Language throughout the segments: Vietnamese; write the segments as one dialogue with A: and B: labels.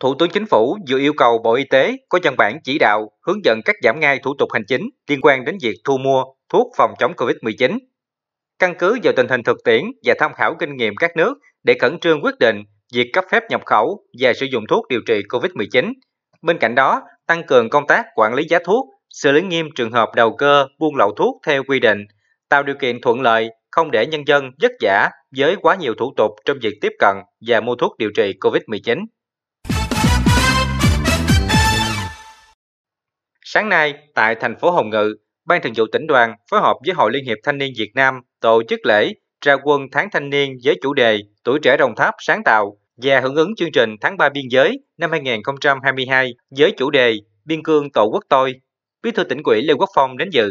A: Thủ tướng Chính phủ vừa yêu cầu Bộ Y tế có văn bản chỉ đạo hướng dẫn cắt giảm ngay thủ tục hành chính liên quan đến việc thu mua thuốc phòng chống COVID-19. Căn cứ vào tình hình thực tiễn và tham khảo kinh nghiệm các nước để khẩn trương quyết định việc cấp phép nhập khẩu và sử dụng thuốc điều trị COVID-19. Bên cạnh đó, tăng cường công tác quản lý giá thuốc, xử lý nghiêm trường hợp đầu cơ buôn lậu thuốc theo quy định, tạo điều kiện thuận lợi không để nhân dân vất vả với quá nhiều thủ tục trong việc tiếp cận và mua thuốc điều trị COVID-19. Sáng nay, tại thành phố Hồng Ngự, Ban Thường vụ tỉnh đoàn phối hợp với Hội Liên hiệp Thanh niên Việt Nam tổ chức lễ ra quân tháng thanh niên với chủ đề Tuổi trẻ Đồng Tháp sáng tạo và hưởng ứng chương trình tháng 3 biên giới năm 2022 với chủ đề Biên cương Tổ quốc tôi. Bí thư tỉnh ủy Lê Quốc Phong đến dự.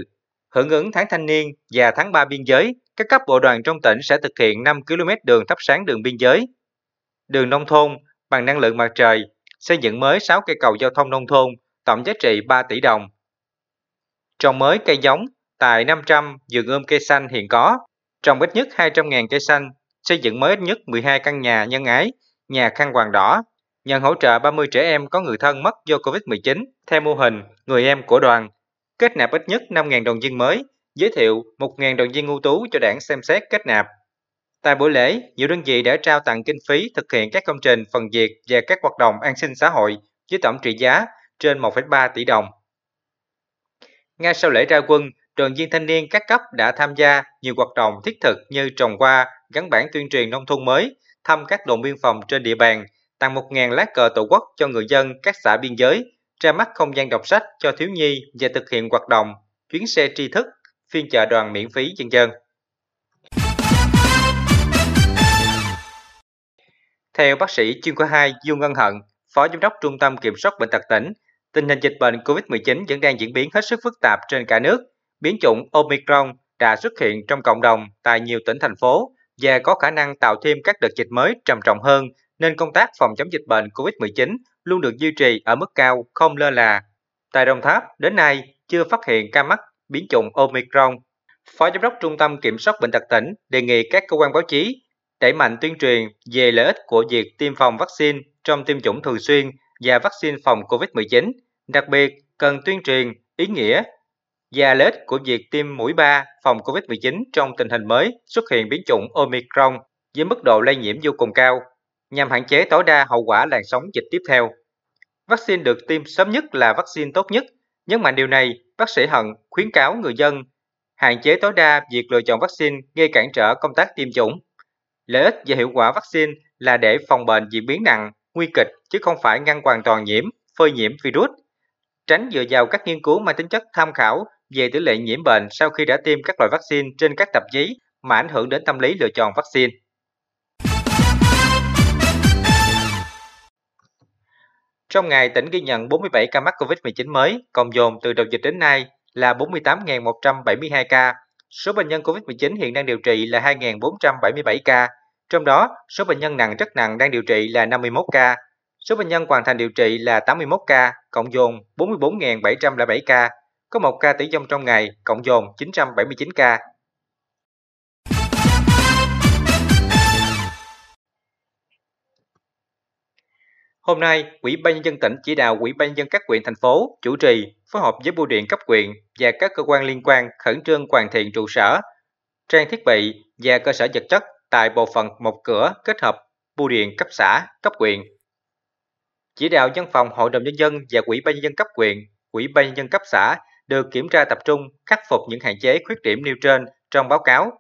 A: Hưởng ứng tháng thanh niên và tháng 3 biên giới, các cấp bộ đoàn trong tỉnh sẽ thực hiện 5 km đường thắp sáng đường biên giới. Đường nông thôn bằng năng lượng mặt trời, xây dựng mới 6 cây cầu giao thông nông thôn tổng giá trị 3 tỷ đồng. Trồng mới cây giống tại 500 vườn ươm cây xanh hiện có, trồng ít nhất 200.000 cây xanh, xây dựng mới ít nhất 12 căn nhà nhân ái, nhà khăn hoàng đỏ, nhận hỗ trợ 30 trẻ em có người thân mất do Covid-19 theo mô hình Người em của đoàn, kết nạp ít nhất 5.000 đoàn viên mới, giới thiệu 1.000 đoàn viên ưu tú cho đảng xem xét kết nạp. Tại buổi lễ, nhiều đơn vị đã trao tặng kinh phí thực hiện các công trình phần việc và các hoạt động an sinh xã hội với tổng trị giá trên 1,3 tỷ đồng. Ngay sau lễ ra quân, đoàn viên thanh niên các cấp đã tham gia nhiều hoạt động thiết thực như trồng hoa, gắn bản tuyên truyền nông thôn mới, thăm các đồn biên phòng trên địa bàn, tặng 1.000 lá cờ tổ quốc cho người dân các xã biên giới, ra mắt không gian đọc sách cho thiếu nhi và thực hiện hoạt động chuyến xe tri thức, phiên chợ đoàn miễn phí dân dân. Theo bác sĩ chuyên khoa 2 Dương Ngân Hận, Phó Giám đốc Trung tâm Kiểm soát Bệnh tật tỉnh, Tình hình dịch bệnh COVID-19 vẫn đang diễn biến hết sức phức tạp trên cả nước. Biến chủng Omicron đã xuất hiện trong cộng đồng tại nhiều tỉnh thành phố và có khả năng tạo thêm các đợt dịch mới trầm trọng hơn, nên công tác phòng chống dịch bệnh COVID-19 luôn được duy trì ở mức cao, không lơ là. Tại Đồng Tháp, đến nay chưa phát hiện ca mắc biến chủng Omicron. Phó Giám đốc Trung tâm Kiểm soát Bệnh tật tỉnh đề nghị các cơ quan báo chí đẩy mạnh tuyên truyền về lợi ích của việc tiêm phòng vaccine trong tiêm chủng thường xuyên và vaccine phòng COVID-19, đặc biệt cần tuyên truyền ý nghĩa và lợi ích của việc tiêm mũi 3 phòng COVID-19 trong tình hình mới xuất hiện biến chủng Omicron với mức độ lây nhiễm vô cùng cao, nhằm hạn chế tối đa hậu quả làn sóng dịch tiếp theo. Vaccine được tiêm sớm nhất là vaccine tốt nhất. Nhấn mạnh điều này, bác sĩ Hận khuyến cáo người dân hạn chế tối đa việc lựa chọn vaccine gây cản trở công tác tiêm chủng. Lợi ích và hiệu quả vaccine là để phòng bệnh diễn biến nặng nguy kịch chứ không phải ngăn hoàn toàn nhiễm, phơi nhiễm virus. Tránh dựa vào các nghiên cứu mang tính chất tham khảo về tỷ lệ nhiễm bệnh sau khi đã tiêm các loại vaccine trên các tạp chí mà ảnh hưởng đến tâm lý lựa chọn vaccine. Trong ngày, tỉnh ghi nhận 47 ca mắc COVID-19 mới, cộng dồn từ đầu dịch đến nay là 48.172 ca. Số bệnh nhân COVID-19 hiện đang điều trị là 2.477 ca, trong đó, số bệnh nhân nặng rất nặng đang điều trị là 51 ca, số bệnh nhân hoàn thành điều trị là 81 ca, cộng dồn 44.707 ca, có 1 ca tử vong trong ngày, cộng dồn 979 ca. Hôm nay, Ủy ban nhân dân tỉnh chỉ đạo Ủy ban nhân dân các huyện thành phố chủ trì phối hợp với bưu điện cấp huyện và các cơ quan liên quan khẩn trương hoàn thiện trụ sở, trang thiết bị và cơ sở vật chất tại bộ phận một cửa kết hợp bưu điện cấp xã, cấp quyền. Chỉ đạo văn phòng Hội đồng Nhân dân và Quỹ ban nhân dân cấp quyền, Quỹ ban nhân dân cấp xã được kiểm tra tập trung khắc phục những hạn chế khuyết điểm nêu trên trong báo cáo.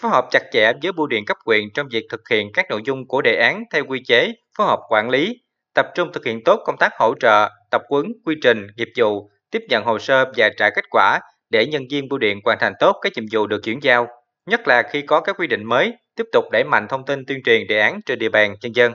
A: Phối hợp chặt chẽ với bưu điện cấp quyền trong việc thực hiện các nội dung của đề án theo quy chế, phối hợp quản lý, tập trung thực hiện tốt công tác hỗ trợ, tập quấn quy trình, nghiệp vụ, tiếp nhận hồ sơ và trả kết quả để nhân viên bưu điện hoàn thành tốt các nhiệm vụ được chuyển giao nhất là khi có các quy định mới, tiếp tục đẩy mạnh thông tin tuyên truyền đề án trên địa bàn nhân dân.